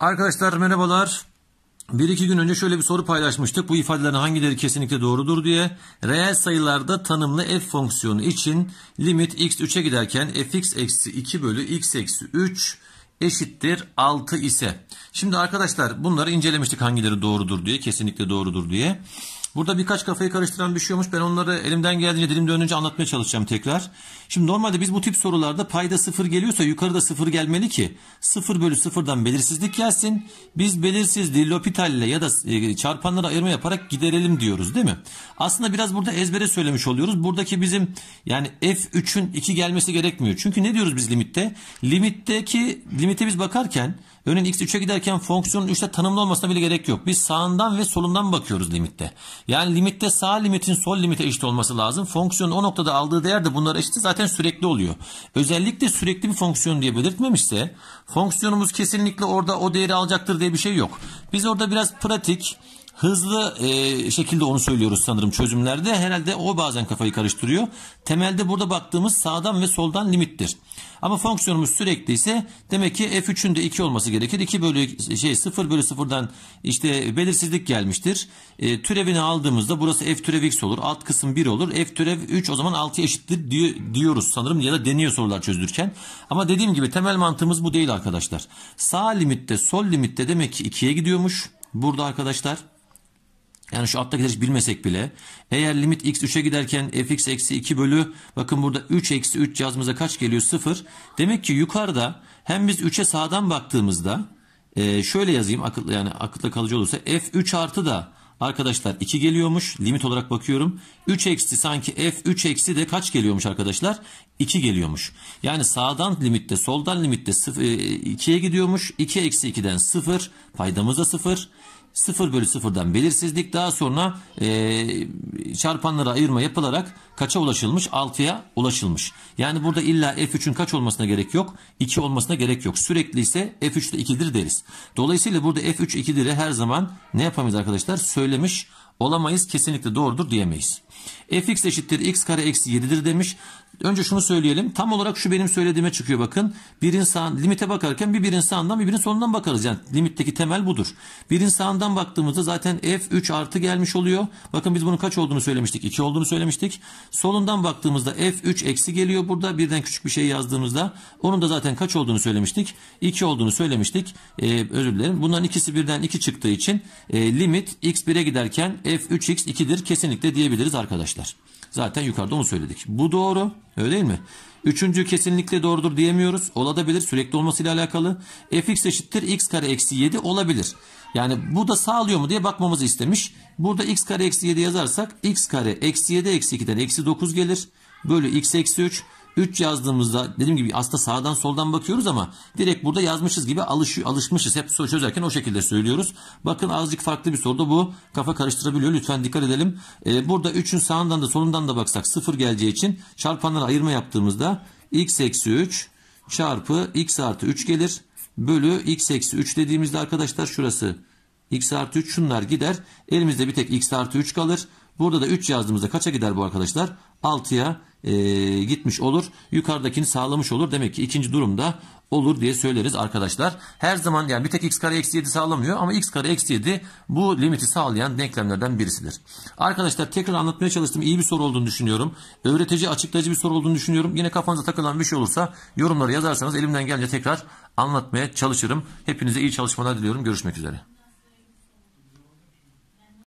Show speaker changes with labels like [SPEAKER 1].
[SPEAKER 1] Arkadaşlar merhabalar. Bir iki gün önce şöyle bir soru paylaşmıştık. Bu ifadelerin hangileri kesinlikle doğrudur diye. Reel sayılarda tanımlı f fonksiyonu için limit x 3'e giderken fx eksi 2 bölü x eksi 3 eşittir 6 ise. Şimdi arkadaşlar bunları incelemiştik hangileri doğrudur diye. Kesinlikle doğrudur diye. Burada birkaç kafayı karıştıran bir şey olmuş. Ben onları elimden geldiğince dilim dönünce anlatmaya çalışacağım tekrar. Şimdi normalde biz bu tip sorularda payda sıfır geliyorsa yukarıda sıfır gelmeli ki sıfır bölü sıfırdan belirsizlik gelsin. Biz belirsizliği ile ya da e, çarpanlara ayırma yaparak giderelim diyoruz değil mi? Aslında biraz burada ezbere söylemiş oluyoruz. Buradaki bizim yani F3'ün 2 gelmesi gerekmiyor. Çünkü ne diyoruz biz limitte? Limitteki limite biz bakarken Örneğin x3'e giderken fonksiyonun 3'te tanımlı olmasına bile gerek yok. Biz sağından ve solundan bakıyoruz limitte. Yani limitte sağ limitin sol limite eşit olması lazım. Fonksiyonun o noktada aldığı değer de bunlara eşit zaten sürekli oluyor. Özellikle sürekli bir fonksiyon diye belirtmemişse fonksiyonumuz kesinlikle orada o değeri alacaktır diye bir şey yok. Biz orada biraz pratik hızlı e, şekilde onu söylüyoruz sanırım çözümlerde. Herhalde o bazen kafayı karıştırıyor. Temelde burada baktığımız sağdan ve soldan limittir. Ama fonksiyonumuz sürekli ise demek ki f3'ün de 2 olması gerekir. 2 bölü şey 0 bölü 0'dan işte belirsizlik gelmiştir. E, türevini aldığımızda burası f türev x olur. Alt kısım 1 olur. f türev 3 o zaman 6'ya eşittir diyor, diyoruz sanırım ya da deniyor sorular çözülürken. Ama dediğim gibi temel mantığımız bu değil arkadaşlar. Sağ limitte sol limitte demek ki 2'ye gidiyormuş. Burada arkadaşlar yani şu alttaki derece bilmesek bile eğer limit x 3'e giderken fx eksi 2 bölü bakın burada 3 eksi 3 yazımıza kaç geliyor 0. Demek ki yukarıda hem biz 3'e sağdan baktığımızda e, şöyle yazayım akıllı yani akılda kalıcı olursa f3 artı da arkadaşlar 2 geliyormuş limit olarak bakıyorum. 3 eksi sanki f3 eksi de kaç geliyormuş arkadaşlar? 2 geliyormuş. Yani sağdan limitte soldan limitte 2'ye e, gidiyormuş. 2 eksi 2'den 0 paydamız da 0. 0 bölü 0'dan belirsizlik daha sonra e, çarpanlara ayırma yapılarak kaça ulaşılmış? 6'ya ulaşılmış. Yani burada illa F3'ün kaç olmasına gerek yok? 2 olmasına gerek yok. Sürekli ise F3'te 2'dir deriz. Dolayısıyla burada F3 2'dir'i her zaman ne yapamayız arkadaşlar? Söylemiş olamayız kesinlikle doğrudur diyemeyiz. fx eşittir x kare eksi 7'dir demiş. Önce şunu söyleyelim. Tam olarak şu benim söylediğime çıkıyor bakın. Bir insan limite bakarken bir birin sağından bir birin solundan bakarız. Yani limitteki temel budur. Birin sağından baktığımızda zaten f3 artı gelmiş oluyor. Bakın biz bunun kaç olduğunu söylemiştik? 2 olduğunu söylemiştik. Solundan baktığımızda f3 eksi geliyor burada. Birden küçük bir şey yazdığımızda onun da zaten kaç olduğunu söylemiştik? 2 olduğunu söylemiştik. Ee, özür dilerim. Bunların ikisi birden 2 çıktığı için e, limit x1'e giderken f3x 2'dir kesinlikle diyebiliriz arkadaşlar. Zaten yukarıda onu söyledik. Bu doğru. Öyle değil mi? Üçüncü kesinlikle doğrudur diyemiyoruz. Olabilir. Sürekli olmasıyla alakalı. fx eşittir x kare eksi 7 olabilir. Yani bu da sağlıyor mu diye bakmamızı istemiş. Burada x kare eksi 7 yazarsak x kare eksi 7 eksi 2'den eksi 9 gelir. Bölü x eksi 3 3 yazdığımızda dediğim gibi aslında sağdan soldan bakıyoruz ama direkt burada yazmışız gibi alış, alışmışız. Hep soru çözerken o şekilde söylüyoruz. Bakın azıcık farklı bir soruda bu kafa karıştırabiliyor. Lütfen dikkat edelim. Ee, burada 3'ün sağından da solundan da baksak 0 geleceği için çarpanlara ayırma yaptığımızda x eksi 3 çarpı x artı 3 gelir. Bölü x eksi 3 dediğimizde arkadaşlar şurası x artı 3 şunlar gider. Elimizde bir tek x artı 3 kalır. Burada da 3 yazdığımızda kaça gider bu arkadaşlar? 6'ya e, gitmiş olur. Yukarıdakini sağlamış olur. Demek ki ikinci durumda olur diye söyleriz arkadaşlar. Her zaman yani bir tek x kare eksi 7 sağlamıyor ama x kare eksi 7 bu limiti sağlayan denklemlerden birisidir. Arkadaşlar tekrar anlatmaya çalıştım. İyi bir soru olduğunu düşünüyorum. Öğretici açıklayıcı bir soru olduğunu düşünüyorum. Yine kafanıza takılan bir şey olursa yorumları yazarsanız elimden gelince tekrar anlatmaya çalışırım. Hepinize iyi çalışmalar diliyorum. Görüşmek üzere.